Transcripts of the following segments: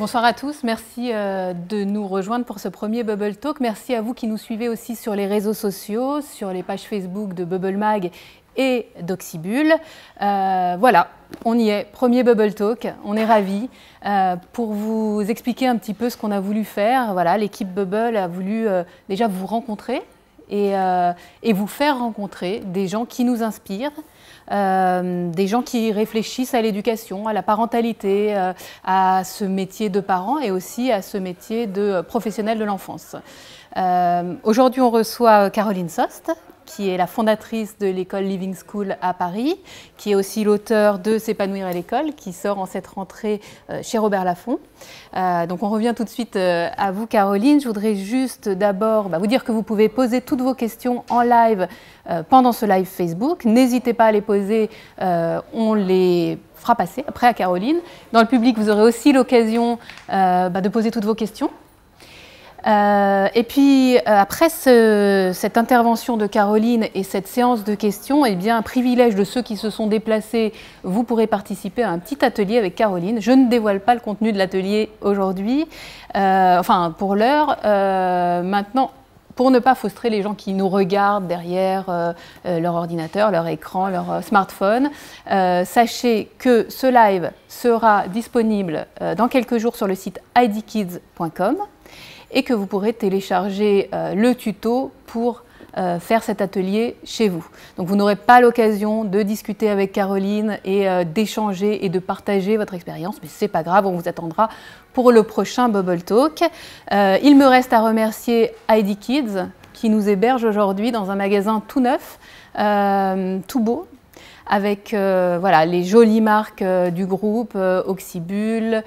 Bonsoir à tous, merci euh, de nous rejoindre pour ce premier Bubble Talk. Merci à vous qui nous suivez aussi sur les réseaux sociaux, sur les pages Facebook de Bubble Mag et d'Oxybul. Euh, voilà, on y est, premier Bubble Talk, on est ravis. Euh, pour vous expliquer un petit peu ce qu'on a voulu faire, voilà, l'équipe Bubble a voulu déjà vous rencontrer et vous faire rencontrer des gens qui nous inspirent, euh, des gens qui réfléchissent à l'éducation, à la parentalité, euh, à ce métier de parent et aussi à ce métier de professionnel de l'enfance. Euh, aujourd'hui, on reçoit Caroline Sost, qui est la fondatrice de l'école Living School à Paris, qui est aussi l'auteur de S'épanouir à l'école, qui sort en cette rentrée euh, chez Robert Laffont. Euh, donc on revient tout de suite euh, à vous, Caroline. Je voudrais juste d'abord bah, vous dire que vous pouvez poser toutes vos questions en live pendant ce live Facebook. N'hésitez pas à les poser, on les fera passer après à Caroline. Dans le public, vous aurez aussi l'occasion bah, de poser toutes vos questions euh, et puis euh, après cette intervention de Caroline et cette séance de questions, eh bien, privilège de ceux qui se sont déplacés, vous pourrez participer à un petit atelier avec Caroline. Je ne dévoile pas le contenu de l'atelier aujourd'hui, euh, enfin pour l'heure. maintenant, pour ne pas faustrer les gens qui nous regardent derrière leur ordinateur, leur écran, leur smartphone. sachez que ce live sera disponible dans quelques jours sur le site idkids.com et que vous pourrez télécharger euh, le tuto pour euh, faire cet atelier chez vous. Donc vous n'aurez pas l'occasion de discuter avec Caroline et euh, d'échanger et de partager votre expérience, mais ce n'est pas grave, on vous attendra pour le prochain Bubble Talk. il me reste à remercier Heidi Kids qui nous héberge aujourd'hui dans un magasin tout neuf, tout beau, avec euh, voilà, les jolies marques euh, du groupe, euh, Oxybul,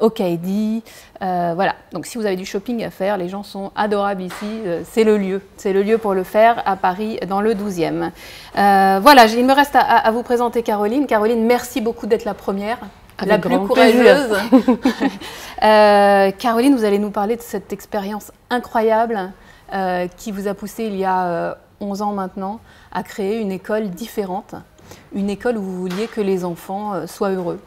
Okaidi, voilà. Donc si vous avez du shopping à faire, les gens sont adorables ici, c'est le lieu. C'est le lieu pour le faire à Paris dans le 12e. voilà, il me reste à, vous présenter Caroline. Caroline, merci beaucoup d'être la première. la plus courageuse. Caroline, vous allez nous parler de cette expérience incroyable qui vous a poussé il y a 11 ans maintenant à créer une école différente une école où vous vouliez que les enfants euh, soient heureux.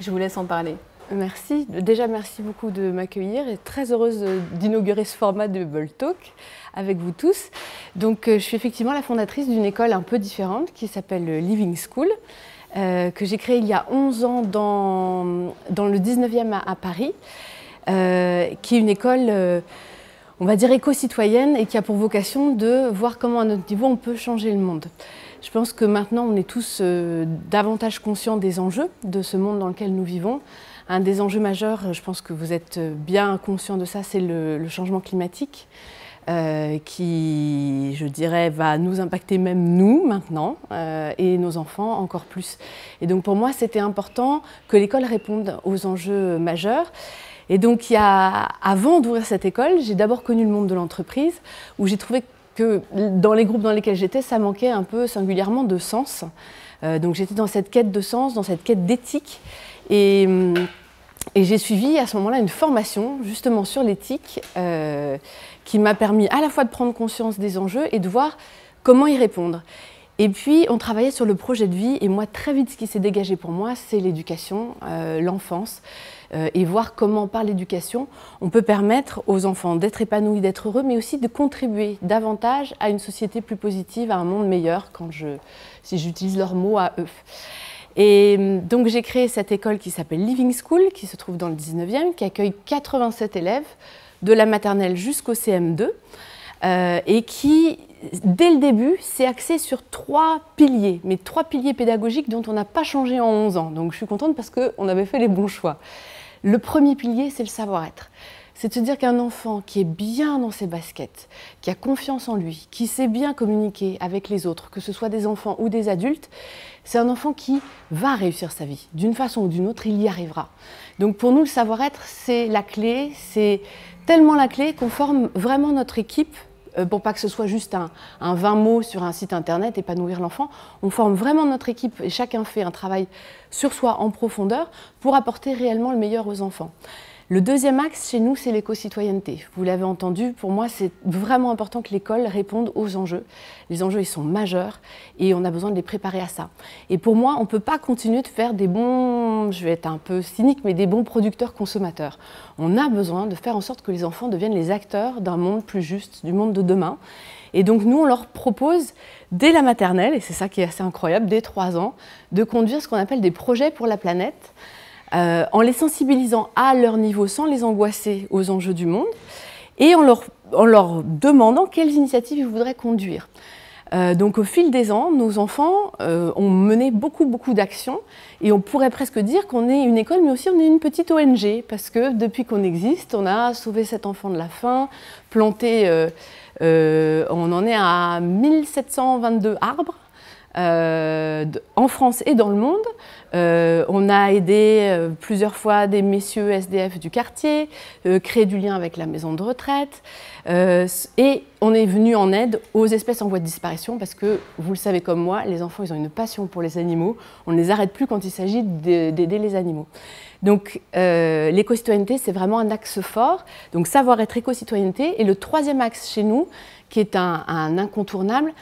Je vous laisse en parler. Merci. Déjà, merci beaucoup de m'accueillir et très heureuse euh, d'inaugurer ce format de Bull Talk avec vous tous. Donc, euh, je suis effectivement la fondatrice d'une école un peu différente qui s'appelle Living School, que j'ai créée il y a 11 ans dans, le 19e à, Paris, qui est une école. on va dire éco-citoyenne et qui a pour vocation de voir comment à notre niveau on peut changer le monde. Je pense que maintenant, on est tous euh, davantage conscients des enjeux de ce monde dans lequel nous vivons. Un des enjeux majeurs, je pense que vous êtes bien conscients de ça, c'est le, changement climatique. Euh, qui, je dirais, va nous impacter même nous maintenant euh, et nos enfants encore plus. Et donc pour moi, c'était important que l'école réponde aux enjeux majeurs. Et donc, avant d'ouvrir cette école, j'ai d'abord connu le monde de l'entreprise, où j'ai trouvé que dans les groupes dans lesquels j'étais, ça manquait un peu singulièrement de sens. Euh, donc j'étais dans cette quête de sens, dans cette quête d'éthique. Et, euh, et j'ai suivi à ce moment-là une formation justement sur l'éthique euh, qui m'a permis à la fois de prendre conscience des enjeux et de voir comment y répondre. Et puis, on travaillait sur le projet de vie. Et moi, très vite, ce qui s'est dégagé pour moi, c'est l'éducation, l'enfance. Euh, et voir comment par l'éducation on peut permettre aux enfants d'être épanouis, d'être heureux, mais aussi de contribuer davantage à une société plus positive, à un monde meilleur, quand je, si j'utilise leurs mots à eux. Et hum, donc j'ai créé cette école qui s'appelle Living School, qui se trouve dans le 19e, qui accueille 87 élèves, de la maternelle jusqu'au CM2, euh, et qui, dès le début, s'est axée sur trois piliers, mais trois piliers pédagogiques dont on n'a pas changé en 11 ans. Donc je suis contente parce qu'on avait fait les bons choix. Le premier pilier, c'est le savoir-être. C'est de se dire qu'un enfant qui est bien dans ses baskets, qui a confiance en lui, qui sait bien communiquer avec les autres, que ce soit des enfants ou des adultes, c'est un enfant qui va réussir sa vie. D'une façon ou d'une autre, il y arrivera. Donc pour nous, le savoir-être, c'est la clé, c'est tellement la clé qu'on forme vraiment notre équipe euh, pour pas que ce soit juste un, un 20 mots sur un site internet, et pas nourrir l'enfant. On forme vraiment notre équipe et chacun fait un travail sur soi en profondeur pour apporter réellement le meilleur aux enfants. Le deuxième axe chez nous, c'est l'éco-citoyenneté. Vous l'avez entendu, pour moi, c'est vraiment important que l'école réponde aux enjeux. Les enjeux, ils sont majeurs et on a besoin de les préparer à ça. Et pour moi, on ne peut pas continuer de faire des bons, je vais être un peu cynique, mais des bons producteurs-consommateurs. On a besoin de faire en sorte que les enfants deviennent les acteurs d'un monde plus juste, du monde de demain. Et donc nous, on leur propose dès la maternelle, et c'est ça qui est assez incroyable, dès trois ans, de conduire ce qu'on appelle des projets pour la planète. Euh, en les sensibilisant à leur niveau sans les angoisser aux enjeux du monde et en leur, demandant quelles initiatives ils voudraient conduire. Euh, donc au fil des ans, nos enfants euh, ont mené beaucoup, beaucoup d'actions et on pourrait presque dire qu'on est une école, mais aussi on est une petite ONG parce que depuis qu'on existe, on a sauvé cet enfant de la faim, planté, on en est à 1722 arbres euh, en France et dans le monde. Euh, on a aidé euh, plusieurs fois des messieurs SDF du quartier, créé du lien avec la maison de retraite. et on est venu en aide aux espèces en voie de disparition parce que, vous le savez comme moi, les enfants, ils ont une passion pour les animaux. On ne les arrête plus quand il s'agit d'aider les animaux. Donc, l'écocitoyenneté l'éco-citoyenneté, c'est vraiment un axe fort. Donc, savoir être éco-citoyenneté. Et le troisième axe chez nous, qui est un, un incontournable,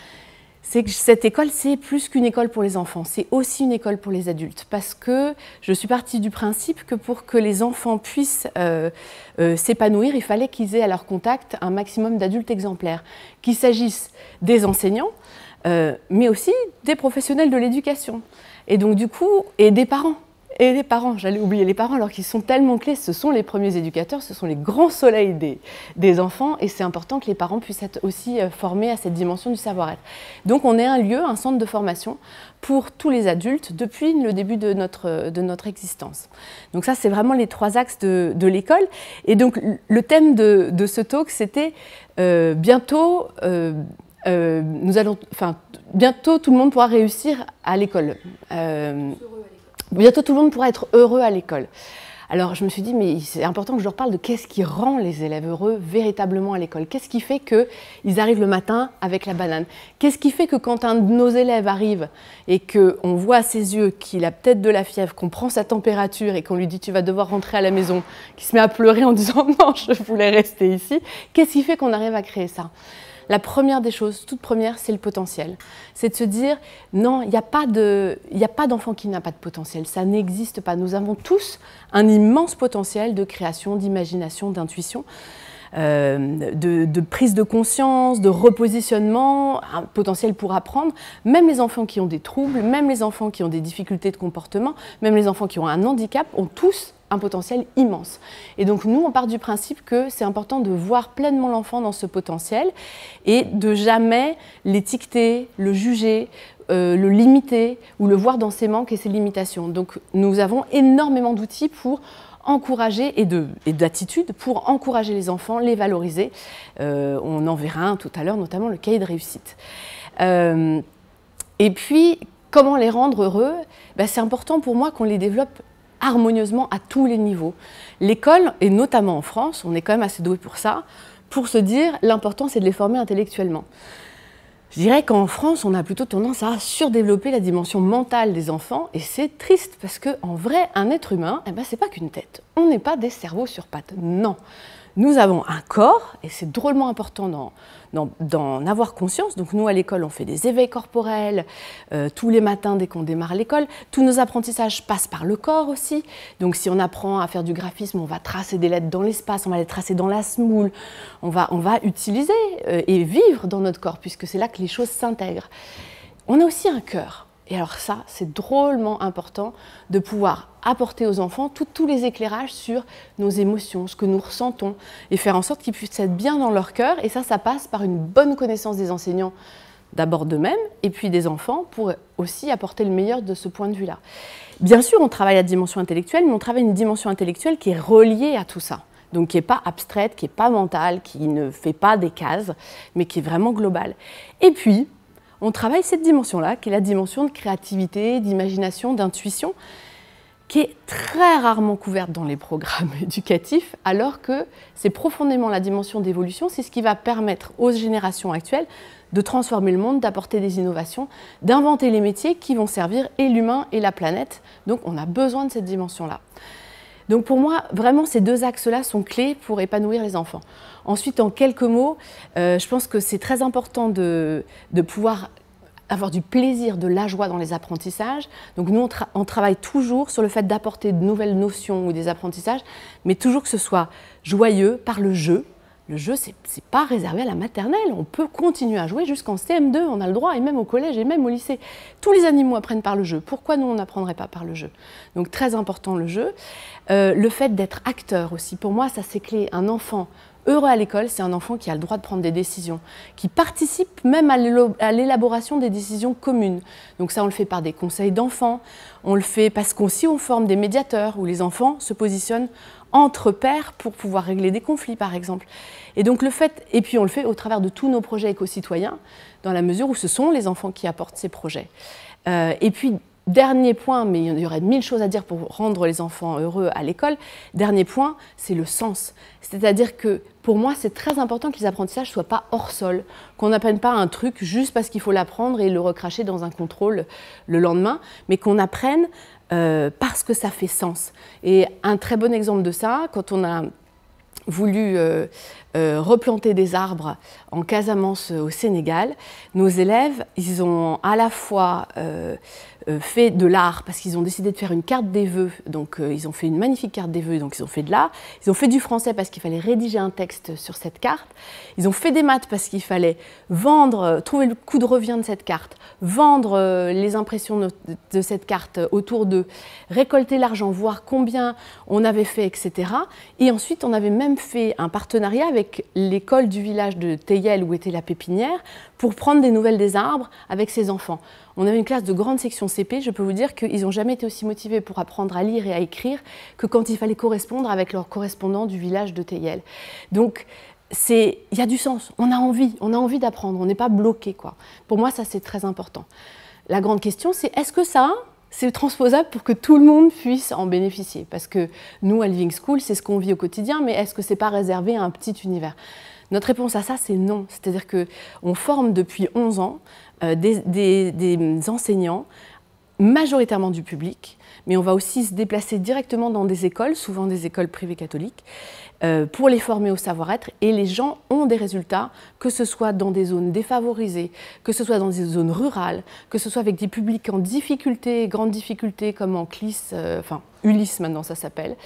c'est que cette école, c'est plus qu'une école pour les enfants, c'est aussi une école pour les adultes, parce que je suis partie du principe que pour que les enfants puissent euh, euh, s'épanouir, il fallait qu'ils aient à leur contact un maximum d'adultes exemplaires, qu'il s'agisse des enseignants, euh, mais aussi des professionnels de l'éducation, et donc du coup, et des parents. Et les parents, j'allais oublier les parents alors qu'ils sont tellement clés, ce sont les premiers éducateurs, ce sont les grands soleils des, des enfants et c'est important que les parents puissent être aussi euh, formés à cette dimension du savoir-être. Donc on est un lieu, un centre de formation pour tous les adultes depuis le début de notre, de notre existence. Donc ça c'est vraiment les trois axes de, de l'école et donc le thème de, de ce talk c'était euh, bientôt... Euh, nous allons, enfin, bientôt tout le monde pourra réussir à l'école. Euh, bientôt tout le monde pourra être heureux à l'école. Alors je me suis dit, mais c'est important que je leur parle de qu'est-ce qui rend les élèves heureux véritablement à l'école. Qu'est-ce qui fait qu'ils arrivent le matin avec la banane Qu'est-ce qui fait que quand un de nos élèves arrive et qu'on voit à ses yeux qu'il a peut-être de la fièvre, qu'on prend sa température et qu'on lui dit tu vas devoir rentrer à la maison, qu'il se met à pleurer en disant non, je voulais rester ici, qu'est-ce qui fait qu'on arrive à créer ça la première des choses, toute première, c'est le potentiel. C'est de se dire, non, il n'y a pas d'enfant qui n'a pas de potentiel, ça n'existe pas. Nous avons tous un immense potentiel de création, d'imagination, d'intuition. Euh, de, de, prise de conscience, de repositionnement, un potentiel pour apprendre. Même les enfants qui ont des troubles, même les enfants qui ont des difficultés de comportement, même les enfants qui ont un handicap ont tous un potentiel immense. Et donc nous, on part du principe que c'est important de voir pleinement l'enfant dans ce potentiel et de jamais l'étiqueter, le juger, euh, le limiter ou le voir dans ses manques et ses limitations. Donc nous avons énormément d'outils pour encourager et d'attitudes pour encourager les enfants, les valoriser. Euh, on en verra un tout à l'heure, notamment le cahier de réussite. Euh, et puis, comment les rendre heureux bah, C'est important pour moi qu'on les développe harmonieusement à tous les niveaux. L'école, et notamment en France, on est quand même assez doué pour ça, pour se dire l'important c'est de les former intellectuellement. Je dirais qu'en France, on a plutôt tendance à surdévelopper la dimension mentale des enfants et c'est triste parce que en vrai, un être humain, eh ben, c'est pas qu'une tête. On n'est pas des cerveaux sur pattes. Non nous avons un corps, et c'est drôlement important d'en avoir conscience. Donc nous, à l'école, on fait des éveils corporels euh, tous les matins dès qu'on démarre l'école. Tous nos apprentissages passent par le corps aussi. Donc si on apprend à faire du graphisme, on va tracer des lettres dans l'espace, on va les tracer dans la semoule, on va, on va utiliser euh, et vivre dans notre corps, puisque c'est là que les choses s'intègrent. On a aussi un cœur. Et alors ça, c'est drôlement important de pouvoir apporter aux enfants tous les éclairages sur nos émotions, ce que nous ressentons, et faire en sorte qu'ils puissent être bien dans leur cœur. Et ça, ça passe par une bonne connaissance des enseignants, d'abord d'eux-mêmes, et puis des enfants, pour aussi apporter le meilleur de ce point de vue-là. Bien sûr, on travaille la dimension intellectuelle, mais on travaille une dimension intellectuelle qui est reliée à tout ça donc qui n'est pas abstraite, qui n'est pas mentale, qui ne fait pas des cases, mais qui est vraiment globale. Et puis, on travaille cette dimension-là, qui est la dimension de créativité, d'imagination, d'intuition, qui est très rarement couverte dans les programmes éducatifs, alors que c'est profondément la dimension d'évolution, c'est ce qui va permettre aux générations actuelles de transformer le monde, d'apporter des innovations, d'inventer les métiers qui vont servir et l'humain et la planète. Donc on a besoin de cette dimension-là. Donc pour moi, vraiment, ces deux axes-là sont clés pour épanouir les enfants. Ensuite, en quelques mots, euh, je pense que c'est très important de, pouvoir avoir du plaisir, de la joie dans les apprentissages. Donc nous, on travaille toujours sur le fait d'apporter de nouvelles notions ou des apprentissages, mais toujours que ce soit joyeux par le jeu, le jeu, c'est n'est pas réservé à la maternelle. On peut continuer à jouer jusqu'en CM2, on a le droit, et même au collège, et même au lycée. Tous les animaux apprennent par le jeu. Pourquoi nous, on n'apprendrait pas par le jeu Donc très important le jeu. Euh, le fait d'être acteur aussi, pour moi, ça c'est clé. Un enfant Heureux à l'école, c'est un enfant qui a le droit de prendre des décisions, qui participe même à l'élaboration des décisions communes. Donc ça, on le fait par des conseils d'enfants, on le fait parce si on forme des médiateurs où les enfants se positionnent entre pairs pour pouvoir régler des conflits, par exemple. Et donc le fait, et puis on le fait au travers de tous nos projets éco-citoyens, dans la mesure où ce sont les enfants qui apportent ces projets. Euh, et puis Dernier point, mais il y aurait mille choses à dire pour rendre les enfants heureux à l'école. Dernier point, c'est le sens. C'est-à-dire que pour moi, c'est très important que les apprentissages ne soient pas hors sol, qu'on n'apprenne pas un truc juste parce qu'il faut l'apprendre et le recracher dans un contrôle euh, le lendemain, mais qu'on apprenne euh, parce que ça fait sens. Et un très bon exemple de ça, quand on a voulu euh, replanter des arbres en Casamance au Sénégal, nos élèves, ils ont à la fois euh, fait de l'art parce qu'ils ont décidé de faire une carte des vœux. Donc euh, ils ont fait une magnifique carte des vœux, donc ils ont fait de l'art. Ils ont fait du français parce qu'il fallait rédiger un texte sur cette carte. Ils ont fait des maths parce qu'il fallait vendre, euh, trouver le coup de revient de cette carte, vendre les impressions de, cette carte autour d'eux, récolter l'argent, voir combien on avait fait, etc. Et ensuite on avait même fait un partenariat avec l'école du village de Teyel où était la pépinière pour prendre des nouvelles des arbres avec ses enfants. On avait une classe de grande section je peux vous dire qu'ils n'ont jamais été aussi motivés pour apprendre à lire et à écrire que quand il fallait correspondre avec leurs correspondants du village de Teyel. Donc, il y a du sens, on a envie, on a envie d'apprendre, on n'est pas bloqué. Quoi. Pour moi, ça, c'est très important. La grande question, c'est est-ce que ça, c'est transposable pour que tout le monde puisse en bénéficier Parce que nous, à Living School, c'est ce qu'on vit au quotidien, mais est-ce que c'est pas réservé à un petit univers notre réponse à ça, c'est non. C'est-à-dire qu'on forme depuis 11 ans euh, des, des, enseignants majoritairement du public, mais on va aussi se déplacer directement dans des écoles, souvent des écoles privées catholiques, euh, pour les former au savoir-être et les gens ont des résultats, que ce soit dans des zones défavorisées, que ce soit dans des zones rurales, que ce soit avec des publics en difficulté, grande difficulté comme en CLIS, euh, enfin maintenant ça s'appelle,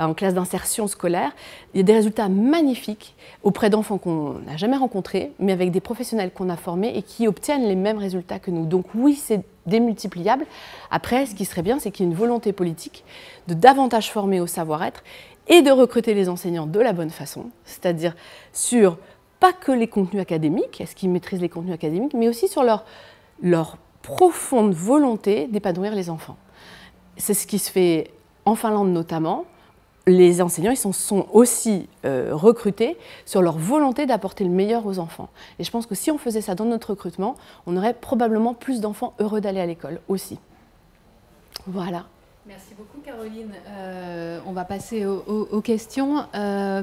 euh, en classe d'insertion scolaire. Il y a des résultats magnifiques auprès d'enfants qu'on n'a jamais rencontrés, mais avec des professionnels qu'on a formés et qui obtiennent les mêmes résultats que nous. Donc oui, c'est démultipliable. Après, ce qui serait bien, c'est qu'il y ait une volonté politique de davantage former au savoir-être et de recruter les enseignants de la bonne façon, c'est-à-dire sur pas que les contenus académiques, est-ce qu'ils maîtrisent les contenus académiques, mais aussi sur leur, leur profonde volonté d'épanouir les enfants. C'est ce qui se fait en Finlande notamment. Les enseignants, ils sont, sont aussi euh, recrutés sur leur volonté d'apporter le meilleur aux enfants. Et je pense que si on faisait ça dans notre recrutement, on aurait probablement plus d'enfants heureux d'aller à l'école aussi. Voilà. Merci beaucoup Caroline. Euh, on va passer aux, questions. Euh,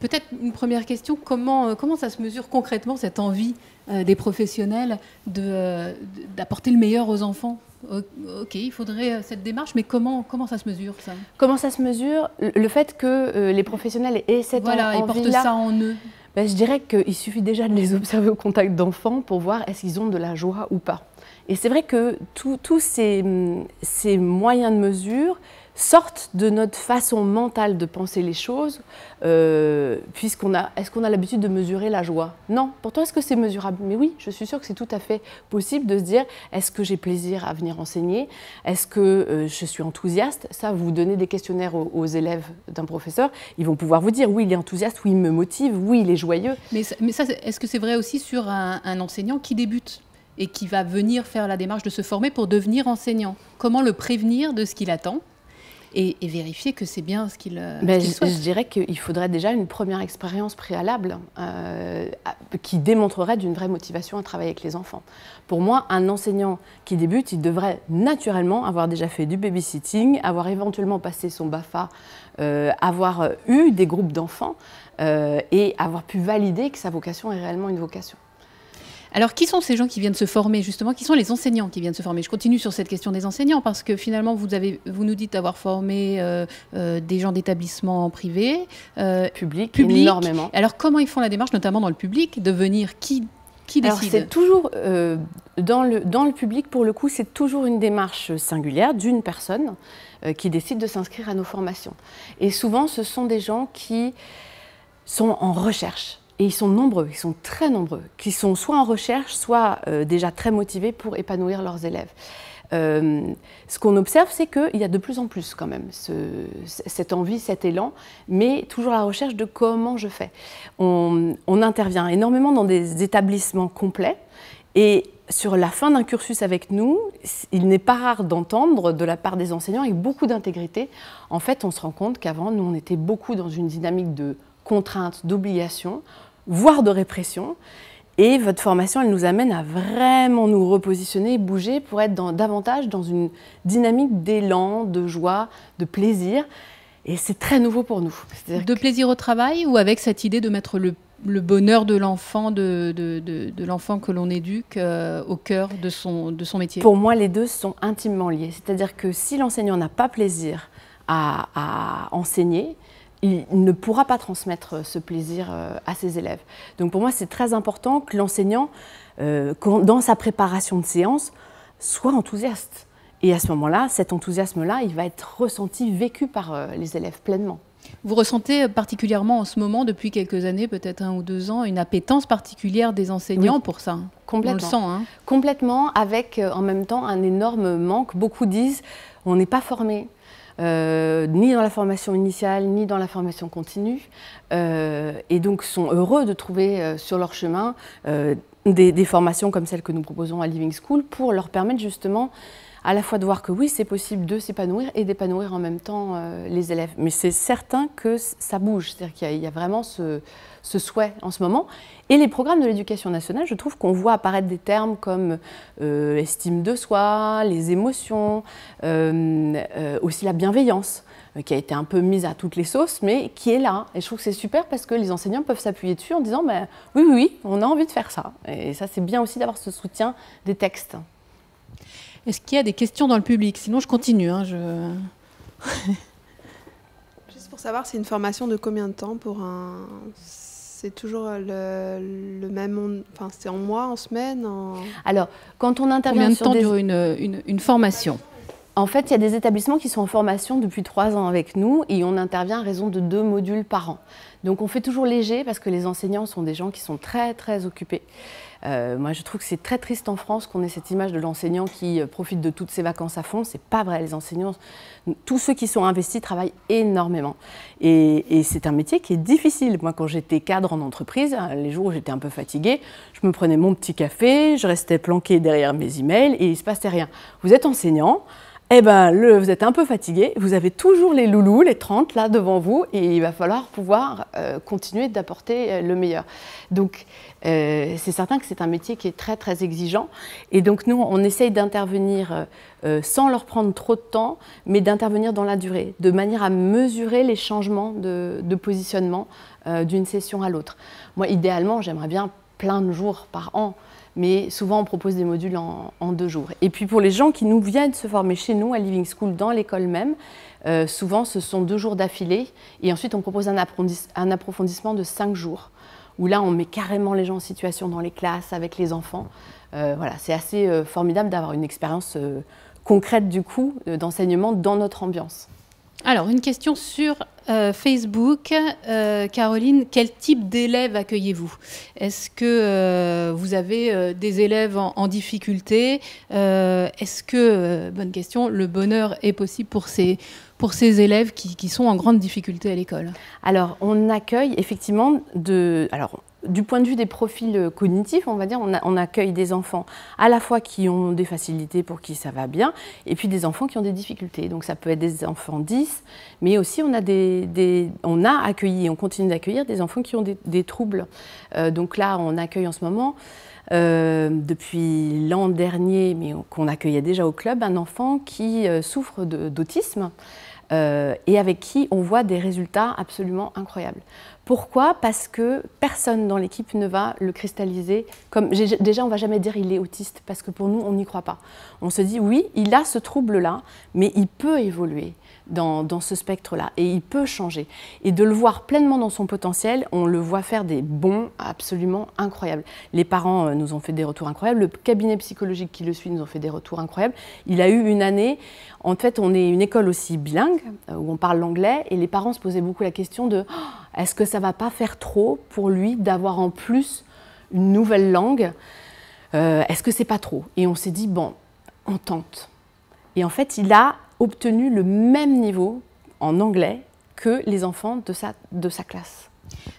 peut-être une première question, comment, euh, comment ça se mesure concrètement cette envie des professionnels d'apporter le meilleur aux enfants Ok, il faudrait cette démarche, mais comment, comment ça se mesure ça Comment ça se mesure Le fait que les professionnels aient cette voilà, envie-là. Voilà, ils portent ça en eux. Ben, je dirais qu'il suffit déjà de les observer au contact d'enfants pour voir est-ce qu'ils ont de la joie ou pas. Et c'est vrai que tous ces, moyens de mesure sorte de notre façon mentale de penser les choses, euh, puisqu'on a, est-ce qu'on a l'habitude de mesurer la joie Non. Pourtant, est-ce que c'est mesurable Mais oui, je suis sûre que c'est tout à fait possible de se dire, est-ce que j'ai plaisir à venir enseigner Est-ce que euh, je suis enthousiaste Ça, vous donnez des questionnaires aux, élèves d'un professeur, ils vont pouvoir vous dire, oui, il est enthousiaste, oui, il me motive, oui, il est joyeux. Mais, est-ce que c'est vrai aussi sur un enseignant qui débute et qui va venir faire la démarche de se former pour devenir enseignant Comment le prévenir de ce qu'il attend et, vérifier que c'est bien ce qu'il euh, ben, Je, dirais qu'il faudrait déjà une première expérience préalable euh, qui démontrerait d'une vraie motivation à travailler avec les enfants. Pour moi, un enseignant qui débute, il devrait naturellement avoir déjà fait du babysitting, avoir éventuellement passé son BAFA, euh, avoir eu des groupes d'enfants et avoir pu valider que sa vocation est réellement une vocation. Alors, qui sont ces gens qui viennent se former, justement Qui sont les enseignants qui viennent se former Je continue sur cette question des enseignants, parce que finalement, vous, nous dites avoir formé euh, euh, des gens d'établissements privés. Euh, public, énormément. Alors, comment ils font la démarche, notamment dans le public, de venir qui décide c'est toujours euh, dans, le, dans le public, pour le coup, c'est toujours une démarche singulière d'une personne qui décide de s'inscrire à nos formations. Et souvent, ce sont des gens qui sont en recherche et ils sont nombreux, ils sont très nombreux, qui sont soit en recherche, soit euh, déjà très motivés pour épanouir leurs élèves. Euh, ce qu'on observe, c'est qu'il y a de plus en plus quand même cette envie, cet élan, mais toujours à la recherche de comment je fais. On, on intervient énormément dans des établissements complets et sur la fin d'un cursus avec nous, il n'est pas rare d'entendre de la part des enseignants avec beaucoup d'intégrité. En fait, on se rend compte qu'avant, nous, on était beaucoup dans une dynamique de contraintes, d'obligations voire de répression. Et votre formation, elle nous amène à vraiment nous repositionner, bouger pour être davantage dans une dynamique d'élan, de joie, de plaisir. Et c'est très nouveau pour nous. De plaisir au travail ou avec cette idée de mettre le, bonheur de l'enfant, de, l'enfant que l'on éduque euh, au cœur de son, métier Pour moi, les deux sont intimement liés. C'est-à-dire que si l'enseignant n'a pas plaisir à enseigner, il ne pourra pas transmettre euh, ce plaisir euh, à ses élèves. Donc pour moi, c'est très important que l'enseignant, euh, dans sa préparation de séance, soit enthousiaste. Et à ce moment-là, cet enthousiasme-là, il va être ressenti, vécu par les élèves pleinement. Vous ressentez particulièrement en ce moment, depuis quelques années, peut-être un ou deux ans, une appétence particulière des enseignants pour ça Complètement. On le sent, hein Complètement, avec en même temps un énorme manque. Beaucoup disent on n'est pas formé. Euh, ni dans la formation initiale, ni dans la formation continue, euh, et donc sont heureux de trouver euh, sur leur chemin des, des, formations comme celles que nous proposons à Living School pour leur permettre justement à la fois de voir que oui, c'est possible de s'épanouir et d'épanouir en même temps euh, les élèves. Mais c'est certain que ça bouge, c'est-à-dire qu'il y, a vraiment ce, souhait en ce moment. Et les programmes de l'éducation nationale, je trouve qu'on voit apparaître des termes comme euh, l'estime de soi, les émotions, euh, euh, aussi la bienveillance qui a été un peu mise à toutes les sauces, mais qui est là. Et je trouve que c'est super parce que les enseignants peuvent s'appuyer dessus en disant ben, oui, oui, on a envie de faire ça. Et ça, c'est bien aussi d'avoir ce soutien des textes. Est-ce qu'il y a des questions dans le public Sinon, je continue. Hein, Juste pour savoir, c'est une formation de combien de temps pour un c'est toujours le, même, enfin c'est en mois, en semaine. Alors, quand on intervient combien de temps une, une formation en fait, il y a des établissements qui sont en formation depuis trois ans avec nous et on intervient à raison de deux modules par an. Donc on fait toujours léger parce que les enseignants sont des gens qui sont très très occupés. Euh, moi, je trouve que c'est très triste en France qu'on ait cette image de l'enseignant qui euh, profite de toutes ses vacances à fond. C'est pas vrai. Les enseignants, tous ceux qui sont investis travaillent énormément. Et, c'est un métier qui est difficile. Moi, quand j'étais cadre en entreprise, euh, les jours où j'étais un peu fatiguée, je me prenais mon petit café, je restais planquée derrière mes emails et il se passait rien. Vous êtes enseignant eh ben, vous êtes un peu fatigué, vous avez toujours les loulous, les 30 là devant vous, et il va falloir pouvoir euh, continuer d'apporter euh, le meilleur. Donc, euh, c'est certain que c'est un métier qui est très très exigeant, et donc nous, on essaye d'intervenir sans leur prendre trop de temps, mais d'intervenir dans la durée, de manière à mesurer les changements de positionnement d'une session à l'autre. Moi, idéalement, j'aimerais bien plein de jours par an mais souvent on propose des modules en, deux jours. Et puis pour les gens qui nous viennent se former chez nous à Living School, dans l'école même, euh, souvent ce sont deux jours d'affilée, et ensuite on propose un, approfondissement de cinq jours, où là on met carrément les gens en situation dans les classes, avec les enfants. Euh, voilà, c'est assez euh, formidable d'avoir une expérience concrète du coup d'enseignement dans notre ambiance. Alors, une question sur euh, Facebook. Euh, Caroline, quel type d'élèves accueillez-vous Est-ce que euh, vous avez des élèves en, difficulté Est-ce que, bonne question, le bonheur est possible pour ces, pour ces élèves qui, sont en grande difficulté à l'école Alors, on accueille effectivement de... Alors, du point de vue des profils euh, cognitifs, on va dire, on, accueille des enfants à la fois qui ont des facilités pour qui ça va bien, et puis des enfants qui ont des difficultés. Donc ça peut être des enfants 10, mais aussi on a, des, on accueilli, on continue d'accueillir des enfants qui ont des, troubles. Euh, donc là, on accueille en ce moment, euh, depuis l'an dernier, mais qu'on accueillait déjà au club, un enfant qui souffre d'autisme. et avec qui on voit des résultats absolument incroyables. Pourquoi Parce que personne dans l'équipe ne va le cristalliser. Comme déjà, on va jamais dire il est autiste parce que pour nous, on n'y croit pas. On se dit oui, il a ce trouble-là, mais il peut évoluer dans, ce spectre-là et il peut changer. Et de le voir pleinement dans son potentiel, on le voit faire des bons absolument incroyables. Les parents euh, nous ont fait des retours incroyables. Le cabinet psychologique qui le suit nous ont fait des retours incroyables. Il a eu une année. En fait, on est une école aussi bilingue euh, où on parle l'anglais et les parents se posaient beaucoup la question de. Oh, est-ce que ça va pas faire trop pour lui d'avoir en plus une nouvelle langue euh, Est-ce que c'est pas trop Et on s'est dit bon, on tente. Et en fait, il a obtenu le même niveau en anglais que les enfants de sa classe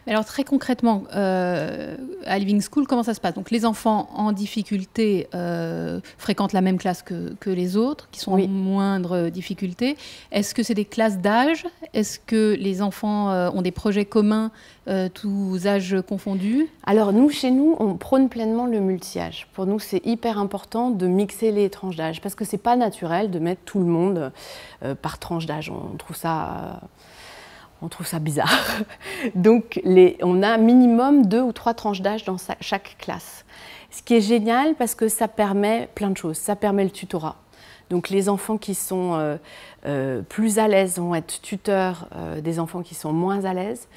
alors très concrètement, euh, à Living School, comment ça se passe Donc les enfants en difficulté euh, fréquentent la même classe que, les autres, qui sont en moindre difficulté. Est-ce que c'est des classes d'âge Est-ce que les enfants euh, ont des projets communs, tous âges confondus Alors nous, chez nous, on prône pleinement le multi-âge. Pour nous, c'est hyper important de mixer les tranches d'âge, parce que c'est pas naturel de mettre tout le monde par tranche d'âge. On trouve ça on trouve ça bizarre. Donc on a minimum deux ou trois tranches d'âge dans chaque classe. Ce qui est génial parce que ça permet plein de choses. Ça permet le tutorat. Donc les enfants qui sont euh, euh, plus à l'aise vont être tuteurs euh, des enfants qui sont moins à l'aise.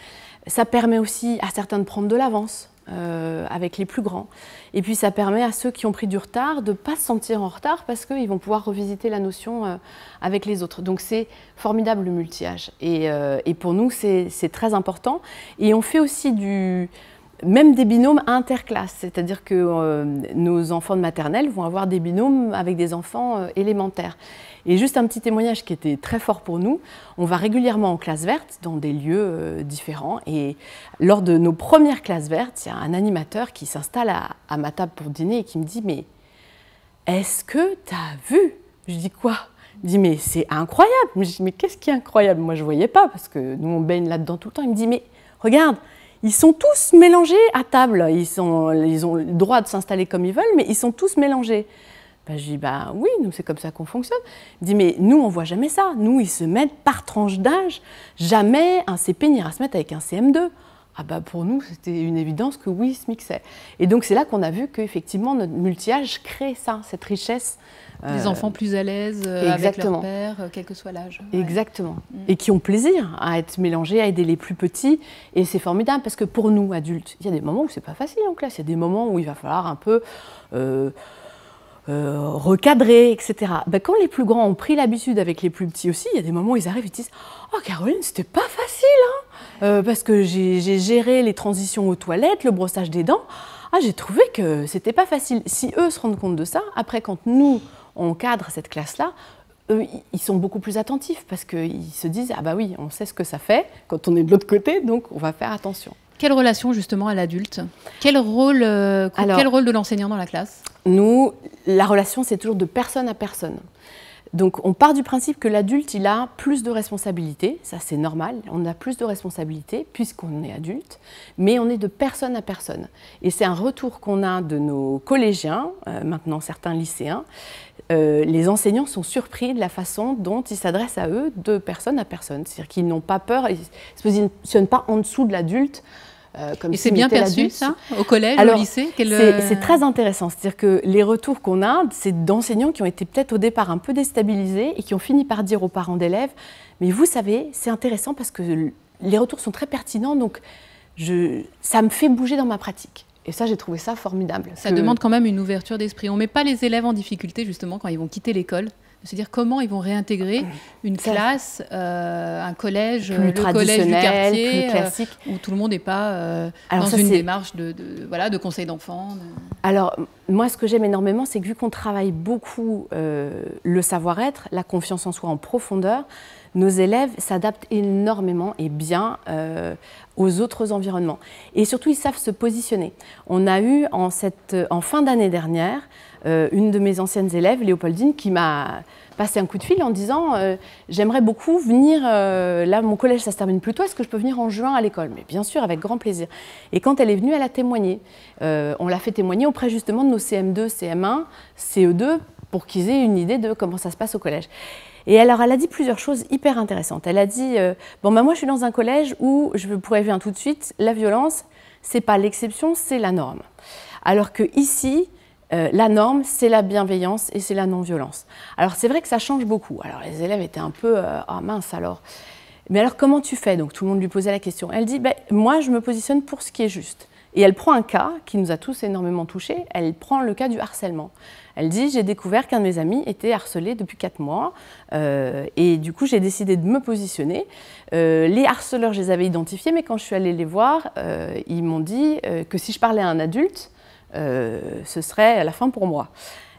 Ça permet aussi à certains de prendre de l'avance euh, avec les plus grands. Et puis ça permet à ceux qui ont pris du retard de ne pas se sentir en retard parce qu'ils vont pouvoir revisiter la notion euh, avec les autres. Donc c'est formidable le multi-âge. Et, euh, et, pour nous, c'est très important. Et on fait aussi du, même des binômes interclasses, c'est-à-dire que euh, nos enfants de maternelle vont avoir des binômes avec des enfants euh, élémentaires. Et juste un petit témoignage qui était très fort pour nous, on va régulièrement en classe verte dans des lieux euh, différents et lors de nos premières classes vertes, il y a un animateur qui s'installe à, ma table pour dîner et qui me dit mais est-ce que tu as vu Je dis quoi il dit mais c'est incroyable. Je dis mais qu'est-ce qui est incroyable Moi je voyais pas parce que nous on baigne là-dedans tout le temps. Il me dit mais regarde, ils sont tous mélangés à table. Ils, ont le droit de s'installer comme ils veulent, mais ils sont tous mélangés. Ben, je dis, bah oui, nous, c'est comme ça qu'on fonctionne. Il dit, mais nous, on voit jamais ça. Nous, ils se mettent par tranche d'âge. Jamais un CP n'ira se mettre avec un CM2 ah bah, pour nous, c'était une évidence que oui, ils se mixaient. Et donc c'est là qu'on a vu qu'effectivement, notre multi-âge crée ça, cette richesse. Euh, des enfants plus à l'aise exactement euh, avec leur père, euh, quel que soit l'âge. Exactement. Mm. Et qui ont plaisir à être mélangés, à aider les plus petits. Et c'est formidable parce que pour nous, adultes, il y a des moments où c'est pas facile en classe. Il y a des moments où il va falloir un peu euh, recadrer, etc. Ben, quand les plus grands ont pris l'habitude avec les plus petits aussi, il y a des moments où ils arrivent et disent Oh Caroline, c'était pas facile, hein. euh, parce que j'ai géré les transitions aux toilettes, le brossage des dents. Ah, j'ai trouvé que c'était pas facile. Si eux se rendent compte de ça, après, quand nous, on cadre cette classe-là, eux, ils sont beaucoup plus attentifs parce qu'ils se disent Ah, bah oui, on sait ce que ça fait quand on est de l'autre côté, donc on va faire attention. Quelle relation justement à l'adulte Quel rôle, euh, quel rôle de l'enseignant dans la classe Nous, la relation, c'est toujours de personne à personne. Donc on part du principe que l'adulte, il a plus de responsabilités, ça c'est normal, on a plus de responsabilités puisqu'on est adulte, mais on est de personne à personne. Et c'est un retour qu'on a de nos collégiens, euh, maintenant certains lycéens. Euh, les enseignants sont surpris de la façon dont ils s'adressent à eux de personne à personne, c'est-à-dire qu'ils n'ont pas peur, ils ne se positionnent pas en dessous de l'adulte euh, et c'est bien perçu ça au collège, au lycée euh, C'est très intéressant, c'est-à-dire que les retours qu'on a, c'est d'enseignants qui ont été peut-être au départ un peu déstabilisés et qui ont fini par dire aux parents d'élèves, mais vous savez, c'est intéressant parce que les retours sont très pertinents, donc je, ça me fait bouger dans ma pratique. Et ça, j'ai trouvé ça formidable. Ça demande quand même une ouverture d'esprit. On ne met pas les élèves en difficulté, justement, quand ils vont quitter l'école c'est-à-dire comment ils vont réintégrer une classe, euh, un collège, le collège du quartier, euh, classique. où tout le monde n'est pas euh, Alors dans une démarche de, voilà, de conseil d'enfants. Alors, moi, ce que j'aime énormément, c'est que vu qu'on travaille beaucoup le savoir-être, la confiance en soi en profondeur, nos élèves s'adaptent énormément et bien aux autres environnements. Et surtout, ils savent se positionner. On a eu en, cette, en fin d'année dernière euh, une de mes anciennes élèves, Léopoldine, qui m'a passé un coup de fil en disant euh, J'aimerais beaucoup venir, euh, là mon collège ça se termine plus tôt, est-ce que je peux venir en juin à l'école Mais bien sûr, avec grand plaisir. Et quand elle est venue, elle a témoigné. on l'a fait témoigner auprès justement de nos CM2, CM1, CE2, pour qu'ils aient une idée de comment ça se passe au collège. Et alors, elle a dit plusieurs choses hyper intéressantes. Elle a dit Bon, ben moi, je suis dans un collège où je pourrais bien tout de suite, la violence, c'est pas l'exception, c'est la norme. Alors que ici, euh, la norme, c'est la bienveillance et c'est la non-violence. Alors c'est vrai que ça change beaucoup. Alors les élèves étaient un peu euh, ah mince alors. Mais alors comment tu fais Donc tout le monde lui posait la question. Elle dit ben, moi je me positionne pour ce qui est juste. Et elle prend un cas qui nous a tous énormément touchés. Elle prend le cas du harcèlement. Elle dit j'ai découvert qu'un de mes amis était harcelé depuis quatre mois euh, et du coup j'ai décidé de me positionner. les harceleurs je les avais identifiés mais quand je suis allée les voir ils m'ont dit que si je parlais à un adulte euh, ce serait la fin pour moi.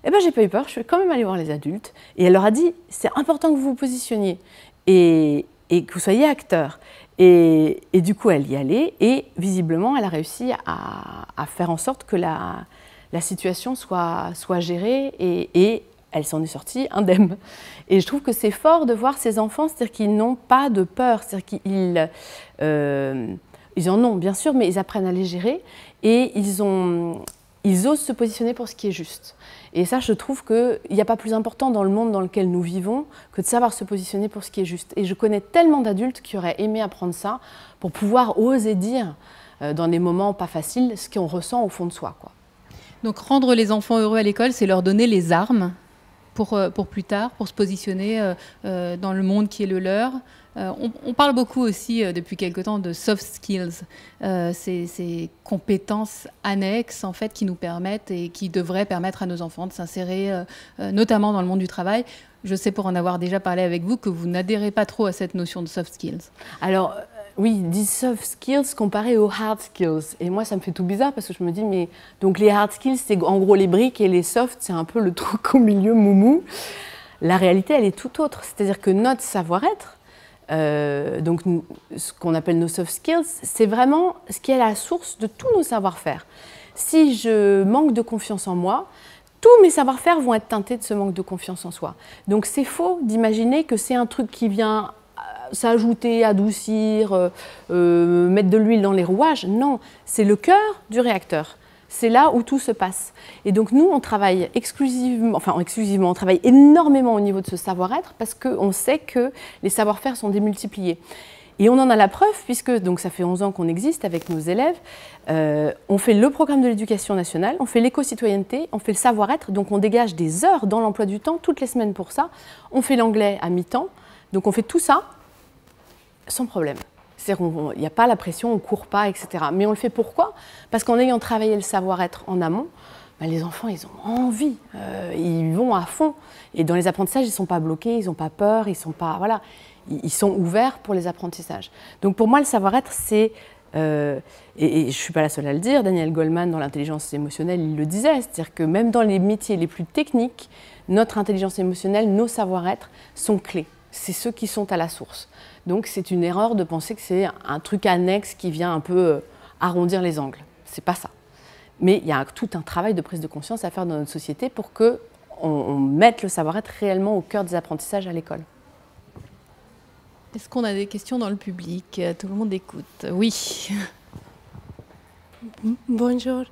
Eh bien, j'ai pas eu peur, je suis quand même allée voir les adultes. Et elle leur a dit, c'est important que vous vous positionniez et, et que vous soyez acteur. Et, et, du coup, elle y allait et visiblement, elle a réussi à, à faire en sorte que la, la situation soit, soit gérée et, et elle s'en est sortie indemne. Et je trouve que c'est fort de voir ces enfants, c'est-à-dire qu'ils n'ont pas de peur, c'est-à-dire qu'ils euh, ils en ont bien sûr, mais ils apprennent à les gérer et ils ont ils osent se positionner pour ce qui est juste. Et ça, je trouve qu'il n'y a pas plus important dans le monde dans lequel nous vivons que de savoir se positionner pour ce qui est juste. Et je connais tellement d'adultes qui auraient aimé apprendre ça pour pouvoir oser dire, euh, dans des moments pas faciles, ce qu'on ressent au fond de soi. Donc rendre les enfants heureux à l'école, c'est leur donner les armes pour, euh, plus tard, pour se positionner euh, dans le monde qui est le leur, euh, on, parle beaucoup aussi euh, depuis quelque temps de soft skills, euh, ces, compétences annexes en fait qui nous permettent et qui devraient permettre à nos enfants de s'insérer, notamment dans le monde du travail. Je sais pour en avoir déjà parlé avec vous que vous n'adhérez pas trop à cette notion de soft skills. Alors oui, dit soft skills comparé aux hard skills. Et moi, ça me fait tout bizarre parce que je me dis, mais donc les hard skills, c'est en gros les briques et les soft, c'est un peu le truc au milieu moumou. La réalité, elle est tout autre. C'est-à-dire que notre savoir-être, euh, donc ce qu'on appelle nos soft skills, c'est vraiment ce qui est la source de tous nos savoir-faire. Si je manque de confiance en moi, tous mes savoir-faire vont être teintés de ce manque de confiance en soi. Donc c'est faux d'imaginer que c'est un truc qui vient euh, s'ajouter, adoucir, euh, mettre de l'huile dans les rouages. Non, c'est le cœur du réacteur. C'est là où tout se passe. Et donc nous, on travaille exclusivement, enfin exclusivement, on travaille énormément au niveau de ce savoir-être parce qu'on sait que les savoir-faire sont démultipliés. Et on en a la preuve puisque donc ça fait 11 ans qu'on existe avec nos élèves. Euh, on fait le programme de l'éducation nationale, on fait l'éco-citoyenneté, on fait le savoir-être, donc on dégage des heures dans l'emploi du temps toutes les semaines pour ça. On fait l'anglais à mi-temps, donc on fait tout ça sans problème. Il n'y a pas la pression, on ne court pas, etc. Mais on le fait pourquoi Parce qu'en ayant travaillé le savoir-être en amont, bah, les enfants, ils ont envie, euh, ils vont à fond. Et dans les apprentissages, ils ne sont pas bloqués, ils n'ont pas peur, ils sont pas, voilà, ils sont ouverts pour les apprentissages. Donc pour moi, le savoir-être, c'est euh, et, je ne suis pas la seule à le dire, Daniel Goldman, dans l'intelligence émotionnelle, il le disait, c'est-à-dire que même dans les métiers les plus techniques, notre intelligence émotionnelle, nos savoir-être sont clés c'est ceux qui sont à la source. Donc c'est une erreur de penser que c'est un truc annexe qui vient un peu euh, arrondir les angles. C'est pas ça. Mais il y a tout un travail de prise de conscience à faire dans notre société pour que on, mette le savoir-être réellement au cœur des apprentissages à l'école. Est-ce qu'on a des questions dans le public euh, Tout le monde écoute. Oui. Bonjour.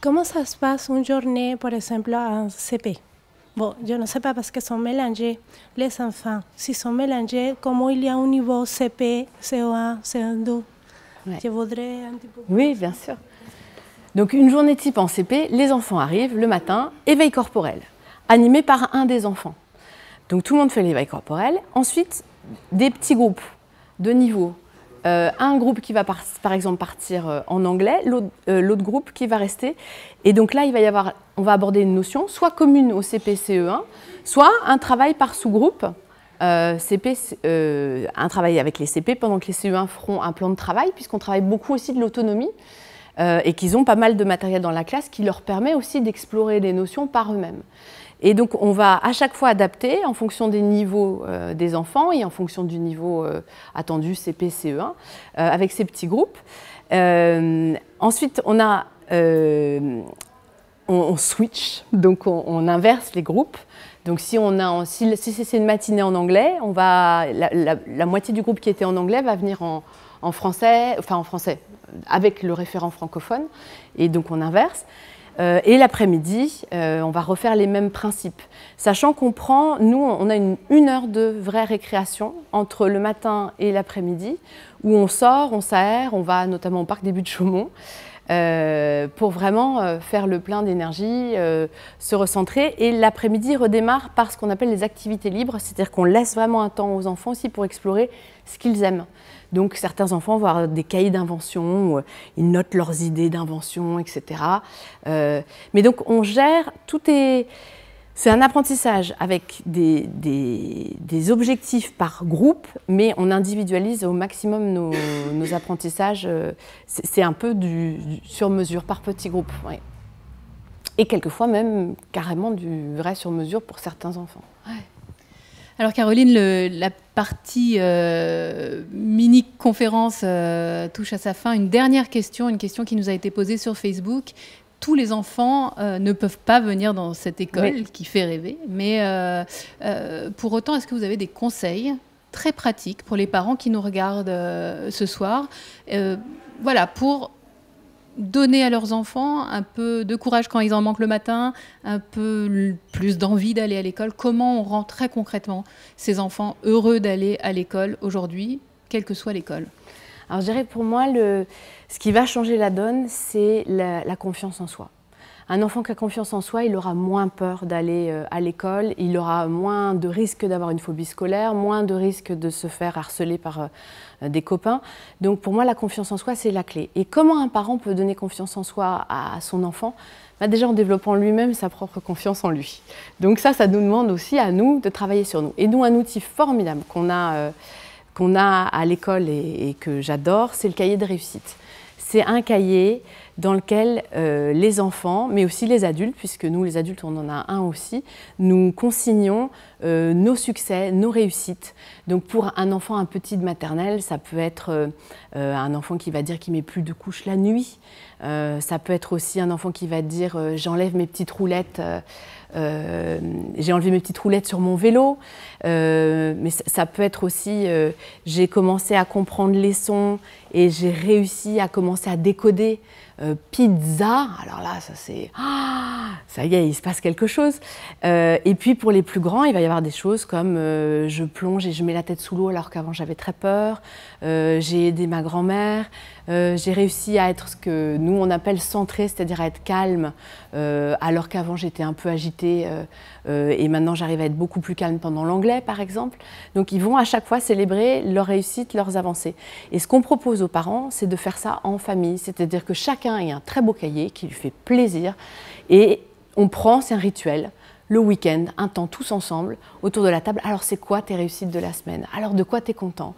Comment ça se passe une journée, par exemple, à un CP Bon, je ne sais pas parce que sont mélangés les enfants. S'ils sont mélangés, comment il y a un niveau CP, CO1, CO2 Je voudrais un petit Oui, bien sûr. Donc une journée type en CP, les enfants arrivent le matin, éveil corporel, animé par un des enfants. Donc tout le monde fait l'éveil corporel. Ensuite, des petits groupes de niveau. Euh, un groupe qui va par, par exemple partir euh, en anglais, euh, l'autre groupe qui va rester. Et donc là, il va y avoir on va aborder une notion, soit commune au CPCE1, soit un travail par sous-groupe, euh, CP, euh, un travail avec les CP pendant que les CE1 feront un plan de travail, puisqu'on travaille beaucoup aussi de l'autonomie euh, et qu'ils ont pas mal de matériel dans la classe qui leur permet aussi d'explorer les notions par eux-mêmes. Et donc on va à chaque fois adapter en fonction des niveaux des enfants et en fonction du niveau attendu CP, CE1, avec ces petits groupes. ensuite, on a on, switch, donc on, inverse les groupes. Donc si, on a, si, si c'est une matinée en anglais, on va, la, moitié du groupe qui était en anglais va venir en, français, enfin en français, avec le référent francophone, et donc on inverse. Euh, et l'après-midi, euh, on va refaire les mêmes principes. Sachant qu'on prend, nous, on a une, heure de vraie récréation entre le matin et l'après-midi, où on sort, on s'aère, on va notamment au parc des Buttes de Chaumont. Euh, pour vraiment euh, faire le plein d'énergie, euh, se recentrer. Et l'après-midi redémarre par ce qu'on appelle les activités libres, c'est-à-dire qu'on laisse vraiment un temps aux enfants aussi pour explorer ce qu'ils aiment. Donc certains enfants vont des cahiers d'invention, ils notent leurs idées d'invention, etc. mais donc on gère, tout est... C'est un apprentissage avec des, objectifs par groupe, mais on individualise au maximum nos, apprentissages. Euh, c'est un peu du, sur-mesure par petits groupes. Et quelquefois même carrément du vrai sur-mesure pour certains enfants. Alors Caroline, la partie euh, mini-conférence euh, touche à sa fin. Une dernière question, une question qui nous a été posée sur Facebook tous les enfants euh, ne peuvent pas venir dans cette école qui fait rêver. Mais euh, euh, pour autant, est-ce que vous avez des conseils très pratiques pour les parents qui nous regardent ce soir Voilà, pour donner à leurs enfants un peu de courage quand ils en manquent le matin, un peu plus d'envie d'aller à l'école. Comment on rend très concrètement ces enfants heureux d'aller à l'école aujourd'hui, quelle que soit l'école alors je dirais pour moi, le, ce qui va changer la donne, c'est la, confiance en soi. Un enfant qui a confiance en soi, il aura moins peur d'aller euh, à l'école, il aura moins de risques d'avoir une phobie scolaire, moins de risques de se faire harceler par euh, euh, des copains. Donc pour moi, la confiance en soi, c'est la clé. Et comment un parent peut donner confiance en soi à son enfant bah Déjà en développant lui-même sa propre confiance en lui. Donc ça, ça nous demande aussi à nous de travailler sur nous. Et nous, un outil formidable qu'on a qu'on a à l'école et, que j'adore, c'est le cahier de réussite. C'est un cahier dans lequel euh, les enfants, mais aussi les adultes, puisque nous les adultes on en a un aussi, nous consignons euh, nos succès, nos réussites. Donc pour un enfant, un petit de maternelle, ça peut être euh, un enfant qui va dire qu'il met plus de couches la nuit, euh, ça peut être aussi un enfant qui va dire euh, j'enlève mes petites roulettes. Euh, j'ai enlevé mes petites roulettes sur mon vélo, mais ça, peut être aussi, j'ai commencé à comprendre les sons et j'ai réussi à commencer à décoder euh, pizza. Alors là, ça c'est. Ah, ça y est, il se passe quelque chose. Euh, et puis pour les plus grands, il va y avoir des choses comme euh, je plonge et je mets la tête sous l'eau alors qu'avant j'avais très peur. j'ai aidé ma grand-mère. j'ai réussi à être ce que nous on appelle centré, c'est-à-dire à être calme, alors qu'avant j'étais un peu agitée euh, et maintenant, j'arrive à être beaucoup plus calme pendant l'anglais, par exemple. Donc, ils vont à chaque fois célébrer leurs réussites, leurs avancées. Et ce qu'on propose aux parents, c'est de faire ça en famille. C'est-à-dire que chacun ait un très beau cahier qui lui fait plaisir. Et on prend, c'est un rituel le week-end, un temps tous ensemble, autour de la table. Alors, c'est quoi tes réussites de la semaine Alors, de quoi t'es content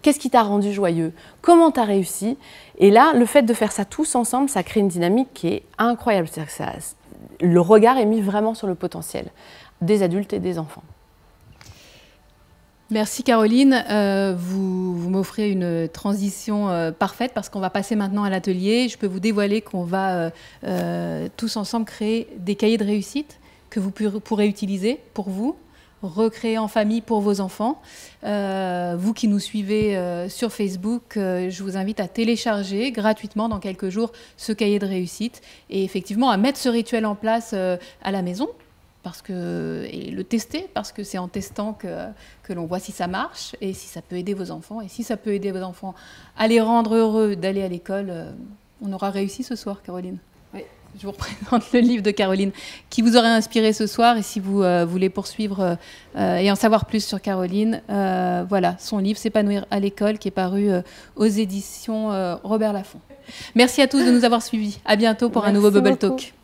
Qu'est-ce qui t'a rendu joyeux Comment t'as réussi Et là, le fait de faire ça tous ensemble, ça crée une dynamique qui est incroyable. cest que ça, le regard est mis vraiment sur le potentiel des adultes et des enfants. Merci Caroline, euh, vous, m'offrez une transition euh, parfaite parce qu'on va passer maintenant à l'atelier. Je peux vous dévoiler qu'on va euh, tous ensemble créer des cahiers de réussite que vous pourrez utiliser pour vous, recréer en famille pour vos enfants. Euh, vous qui nous suivez euh, sur Facebook, euh, je vous invite à télécharger gratuitement dans quelques jours ce cahier de réussite et effectivement à mettre ce rituel en place à la maison parce que, et le tester, parce que c'est en testant que, que l'on voit si ça marche et si ça peut aider vos enfants. Et si ça peut aider vos enfants à les rendre heureux d'aller à l'école, on aura réussi ce soir, Caroline je vous présente le livre de Caroline, qui vous aurait inspiré ce soir. Et si vous euh, voulez poursuivre euh, et en savoir plus sur Caroline, euh, voilà, son livre S'épanouir à l'école, qui est paru aux éditions Robert Laffont. Merci à tous de nous avoir suivis. À bientôt pour un nouveau Bubble Talk.